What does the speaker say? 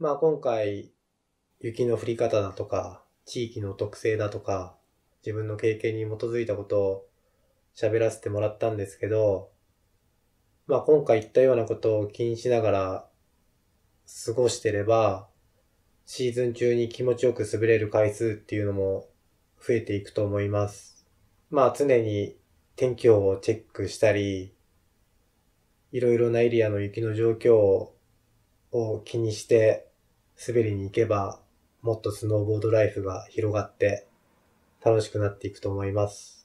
まあ今回、雪の降り方だとか、地域の特性だとか、自分の経験に基づいたことを喋らせてもらったんですけど、まあ今回言ったようなことを気にしながら過ごしてれば、シーズン中に気持ちよく滑れる回数っていうのも増えていくと思います。まあ常に天気予報をチェックしたり、いろいろなエリアの雪の状況をを気にして滑りに行けば、もっとスノーボードライフが広がって楽しくなっていくと思います。